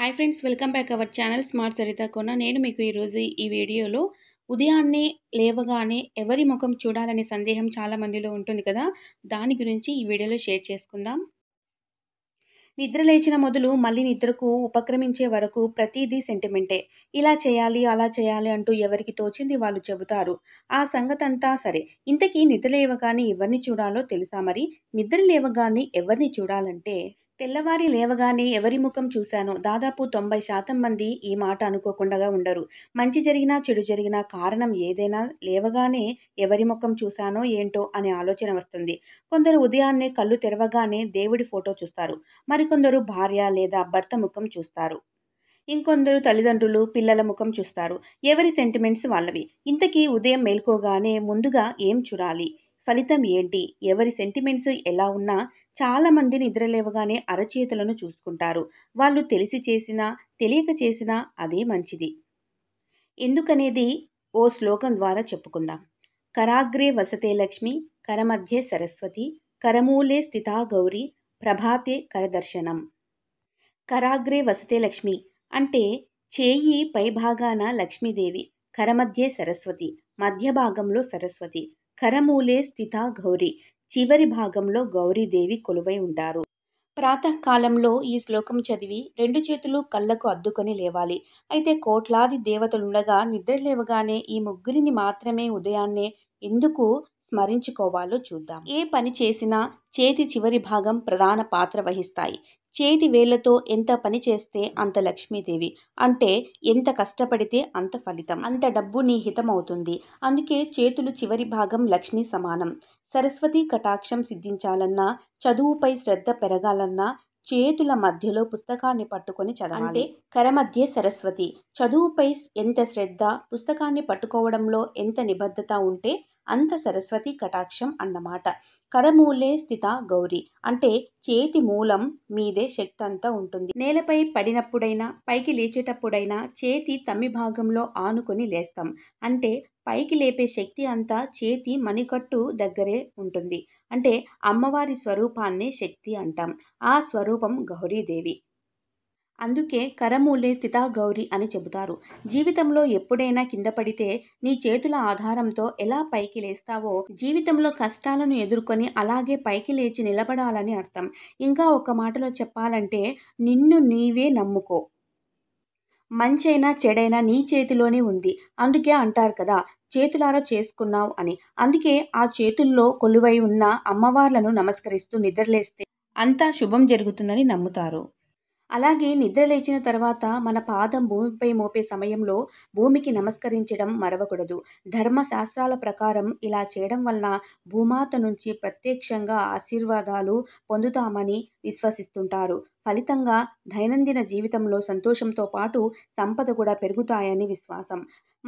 hi friends welcome back our channel smart Saritha Kona నేను మీకు ఈరోజు ఈ వీడియోలో ఉదయాన్నే లేవగానే ఎవరి ముఖం చూడాలనే సందేహం చాలా మందిలో ఉంటుంది కదా దాని గురించి ఈ వీడియోలో షేర్ చేసుకుందాం నిద్ర లేచిన మొదలు మళ్ళీ నిద్రకు ఉపక్రమించే వరకు ప్రతిదీ సెంటిమెంటే ఇలా చేయాలి అలా చేయాలి అంటూ ఎవరికి తోచింది వాళ్ళు చెబుతారు ఆ సంగతంతా సరే ఇంతకీ నిద్ర లేవగానే ఎవరిని చూడాలో తెలుసా మరి నిద్ర లేవగానే ఎవరిని చూడాలంటే తెల్లవారి లేవగానే ఎవరి ముఖం చూశానో దాదాపు తొంభై శాతం మంది ఈ మాట అనుకోకుండా ఉండరు మంచి జరిగినా చెడు జరిగినా కారణం ఏదైనా లేవగానే ఎవరి ముఖం చూశానో ఏంటో అనే ఆలోచన వస్తుంది కొందరు ఉదయాన్నే కళ్ళు తెరవగానే దేవుడి ఫోటో చూస్తారు మరికొందరు భార్య లేదా భర్త ముఖం చూస్తారు ఇంకొందరు తల్లిదండ్రులు పిల్లల ముఖం చూస్తారు ఎవరి సెంటిమెంట్స్ వాళ్ళవి ఇంతకీ ఉదయం మేల్కోగానే ముందుగా ఏం చూడాలి ఫలితం ఏంటి ఎవరి సెంటిమెంట్స్ ఎలా ఉన్నా చాలామంది నిద్రలేవగానే అరచేతులను చూసుకుంటారు వాళ్ళు తెలిసి చేసినా తెలియక చేసినా అదే మంచిది ఎందుకనేది ఓ శ్లోకం ద్వారా చెప్పుకుందాం కరాగ్రే వసతే లక్ష్మి కరమధ్యే సరస్వతి కరమూలే స్థితా గౌరి ప్రభాతే కరదర్శనం కరాగ్రే వసతే లక్ష్మి అంటే చేయి పైభాగాన లక్ష్మీదేవి కరమధ్యే సరస్వతి మధ్య భాగంలో సరస్వతి కరమూలే స్థిత గౌరీ చివరి భాగంలో గౌరీదేవి కొలువై ఉంటారు ప్రాతకాలంలో ఈ శ్లోకం చదివి రెండు చేతులు కళ్ళకు అద్దుకొని లేవాలి అయితే కోట్లాది దేవతలుండగా నిద్ర లేవగానే ఈ ముగ్గురిని మాత్రమే ఉదయాన్నే ఎందుకు స్మరించుకోవాలో చూద్దాం ఏ పని చేసినా చేతి చివరి భాగం ప్రధాన పాత్ర వహిస్తాయి చేతి వేళ్లతో ఎంత పని చేస్తే అంత లక్ష్మీదేవి అంటే ఎంత కష్టపడితే అంత ఫలితం అంత డబ్బు నీ హితమవుతుంది అందుకే చేతులు చివరి భాగం లక్ష్మీ సమానం సరస్వతి కటాక్షం సిద్ధించాలన్నా చదువుపై శ్రద్ధ పెరగాలన్నా చేతుల మధ్యలో పుస్తకాన్ని పట్టుకొని చదవాలి అంటే కరమధ్యే సరస్వతి చదువుపై ఎంత శ్రద్ధ పుస్తకాన్ని పట్టుకోవడంలో ఎంత నిబద్ధత ఉంటే అంత సరస్వతి కటాక్షం అన్నమాట కరమూలే స్థిత గౌరీ అంటే చేతి మూలం మీదే శక్తి అంతా ఉంటుంది నేలపై పడినప్పుడైనా పైకి లేచేటప్పుడైనా చేతి తమ్మి భాగంలో ఆనుకొని లేస్తాం అంటే పైకి లేపే శక్తి అంతా చేతి మణికట్టు దగ్గరే ఉంటుంది అంటే అమ్మవారి స్వరూపాన్నే శక్తి అంటాం ఆ స్వరూపం గౌరీదేవి అందుకే కరమూలే స్థితా గౌరి అని చెబుతారు జీవితంలో ఎప్పుడైనా కింద పడితే నీ చేతుల ఆధారంతో ఎలా పైకి లేస్తావో జీవితంలో కష్టాలను ఎదుర్కొని అలాగే పైకి లేచి నిలబడాలని అర్థం ఇంకా ఒక మాటలో చెప్పాలంటే నిన్ను నీవే నమ్ముకో మంచైనా చెడైనా నీ చేతిలోనే ఉంది అందుకే అంటారు కదా చేతులారా చేసుకున్నావు అని అందుకే ఆ చేతుల్లో కొలువై ఉన్న అమ్మవార్లను నమస్కరిస్తూ నిద్రలేస్తే అంతా శుభం జరుగుతుందని నమ్ముతారు అలాగే నిద్ర లేచిన తర్వాత మన పాదం భూమిపై మోపే సమయంలో భూమికి నమస్కరించడం మరవకూడదు ధర్మశాస్త్రాల ప్రకారం ఇలా చేయడం వలన భూమాత నుంచి ప్రత్యక్షంగా ఆశీర్వాదాలు పొందుతామని విశ్వసిస్తుంటారు ఫలితంగా దైనందిన జీవితంలో సంతోషంతో పాటు సంపద కూడా పెరుగుతాయని విశ్వాసం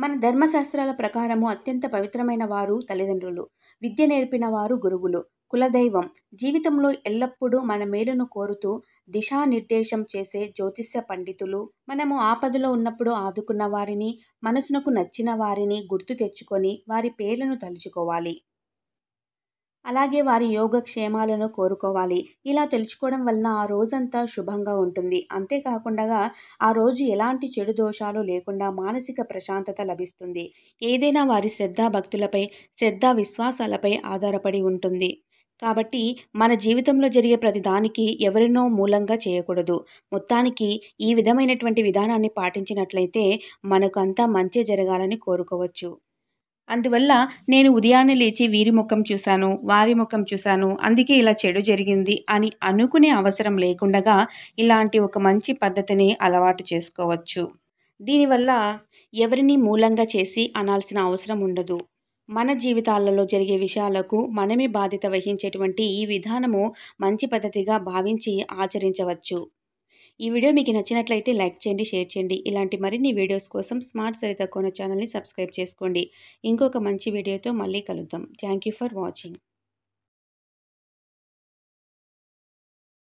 మన ధర్మశాస్త్రాల ప్రకారము అత్యంత పవిత్రమైన వారు తల్లిదండ్రులు విద్య నేర్పిన వారు గురువులు కులదైవం జీవితంలో ఎల్లప్పుడూ మన మేలును కోరుతూ దిశానిర్దేశం చేసే జ్యోతిష్య పండితులు మనము ఆపదలో ఉన్నప్పుడు ఆదుకున్న వారిని మనసునకు నచ్చిన వారిని గుర్తు తెచ్చుకొని వారి పేర్లను తలుచుకోవాలి అలాగే వారి యోగక్షేమాలను కోరుకోవాలి ఇలా తెలుసుకోవడం వలన ఆ రోజంతా శుభంగా ఉంటుంది అంతేకాకుండా ఆ రోజు ఎలాంటి చెడు దోషాలు లేకుండా మానసిక ప్రశాంతత లభిస్తుంది ఏదైనా వారి శ్రద్ధ భక్తులపై శ్రద్ధ విశ్వాసాలపై ఆధారపడి ఉంటుంది కాబట్టి మన జీవితంలో జరిగే ప్రతిదానికి ఎవరినో మూలంగా చేయకూడదు మొత్తానికి ఈ విధమైనటువంటి విధానాన్ని పాటించినట్లయితే మనకు అంతా మంచి జరగాలని కోరుకోవచ్చు అందువల్ల నేను ఉదయాన్నే లేచి వీరి ముఖం చూశాను వారి ముఖం చూశాను అందుకే ఇలా చెడు జరిగింది అని అనుకునే అవసరం లేకుండా ఇలాంటి ఒక మంచి పద్ధతిని అలవాటు చేసుకోవచ్చు దీనివల్ల ఎవరిని మూలంగా చేసి అనాల్సిన అవసరం ఉండదు మన జీవితాలలో జరిగే విషయాలకు మనమే బాధ్యత వహించేటువంటి ఈ విధానము మంచి పద్ధతిగా భావించి ఆచరించవచ్చు ఈ వీడియో మీకు నచ్చినట్లయితే లైక్ చేయండి షేర్ చేయండి ఇలాంటి మరిన్ని వీడియోస్ కోసం స్మార్ట్ సరిత కోన ఛానల్ని సబ్స్క్రైబ్ చేసుకోండి ఇంకొక మంచి వీడియోతో మళ్ళీ కలుద్దాం థ్యాంక్ ఫర్ వాచింగ్